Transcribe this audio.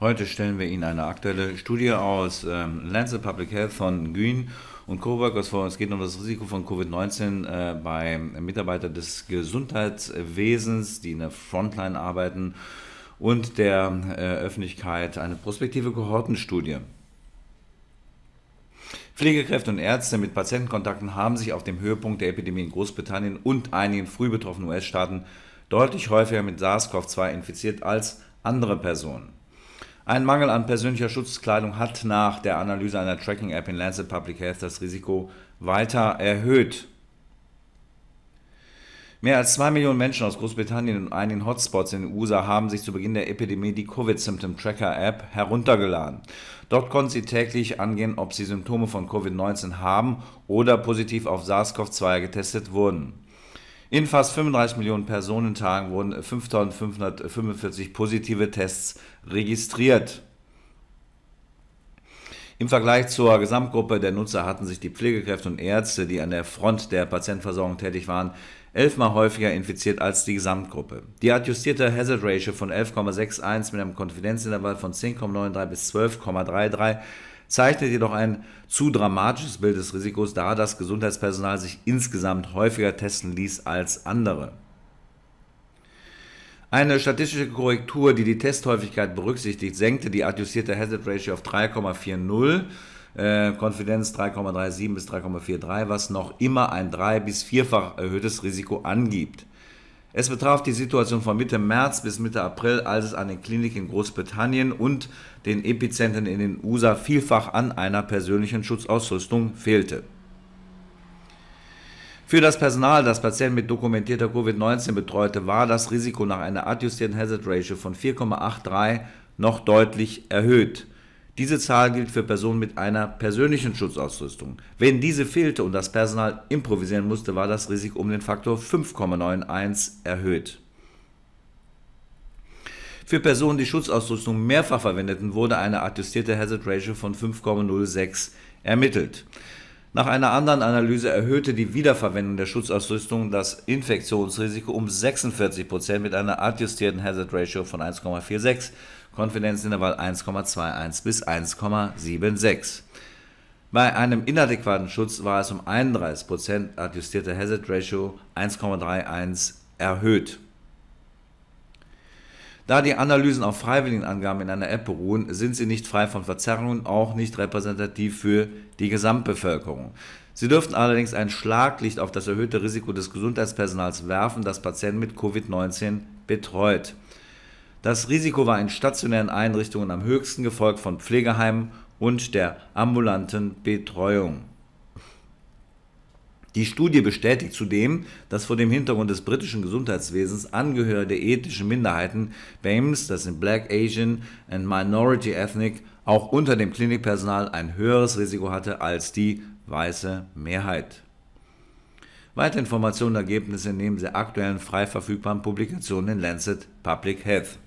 Heute stellen wir Ihnen eine aktuelle Studie aus ähm, Lancet Public Health von Green und Coworkers vor. Es geht um das Risiko von Covid-19 äh, bei Mitarbeitern des Gesundheitswesens, die in der Frontline arbeiten, und der äh, Öffentlichkeit eine prospektive Kohortenstudie. Pflegekräfte und Ärzte mit Patientenkontakten haben sich auf dem Höhepunkt der Epidemie in Großbritannien und einigen früh betroffenen US-Staaten deutlich häufiger mit SARS-CoV-2 infiziert als andere Personen. Ein Mangel an persönlicher Schutzkleidung hat nach der Analyse einer Tracking-App in Lancet Public Health das Risiko weiter erhöht. Mehr als zwei Millionen Menschen aus Großbritannien und einigen Hotspots in den USA haben sich zu Beginn der Epidemie die Covid-Symptom-Tracker-App heruntergeladen. Dort konnten sie täglich angehen, ob sie Symptome von Covid-19 haben oder positiv auf SARS-CoV-2 getestet wurden. In fast 35 Millionen Personentagen wurden 5.545 positive Tests registriert. Im Vergleich zur Gesamtgruppe der Nutzer hatten sich die Pflegekräfte und Ärzte, die an der Front der Patientenversorgung tätig waren, elfmal häufiger infiziert als die Gesamtgruppe. Die adjustierte Hazard Ratio von 11,61 mit einem Konfidenzintervall von 10,93 bis 12,33 zeichnet jedoch ein zu dramatisches Bild des Risikos dar, dass Gesundheitspersonal sich insgesamt häufiger testen ließ als andere. Eine statistische Korrektur, die die Testhäufigkeit berücksichtigt, senkte die adjustierte Hazard Ratio auf 3,40, äh, Konfidenz 3,37 bis 3,43, was noch immer ein 3- bis 4-fach erhöhtes Risiko angibt. Es betraf die Situation von Mitte März bis Mitte April, als es an den Kliniken in Großbritannien und den Epizentren in den USA vielfach an einer persönlichen Schutzausrüstung fehlte. Für das Personal, das Patienten mit dokumentierter Covid-19 betreute, war das Risiko nach einer adjustierten Hazard Ratio von 4,83 noch deutlich erhöht. Diese Zahl gilt für Personen mit einer persönlichen Schutzausrüstung. Wenn diese fehlte und das Personal improvisieren musste, war das Risiko um den Faktor 5,91 erhöht. Für Personen, die Schutzausrüstung mehrfach verwendeten, wurde eine attestierte Hazard Ratio von 5,06 ermittelt. Nach einer anderen Analyse erhöhte die Wiederverwendung der Schutzausrüstung das Infektionsrisiko um 46% Prozent mit einer adjustierten Hazard Ratio von 1,46, Konfidenzintervall 1,21 bis 1,76. Bei einem inadäquaten Schutz war es um 31% Prozent adjustierte Hazard Ratio 1,31 erhöht. Da die Analysen auf freiwilligen Angaben in einer App beruhen, sind sie nicht frei von Verzerrungen, auch nicht repräsentativ für die Gesamtbevölkerung. Sie dürften allerdings ein Schlaglicht auf das erhöhte Risiko des Gesundheitspersonals werfen, das Patienten mit Covid-19 betreut. Das Risiko war in stationären Einrichtungen am höchsten, gefolgt von Pflegeheimen und der ambulanten Betreuung. Die Studie bestätigt zudem, dass vor dem Hintergrund des britischen Gesundheitswesens Angehörige der ethnischen Minderheiten BAMES, das sind Black, Asian and Minority Ethnic, auch unter dem Klinikpersonal ein höheres Risiko hatte als die weiße Mehrheit. Weitere Informationen und Ergebnisse nehmen Sie aktuellen frei verfügbaren Publikationen in Lancet Public Health.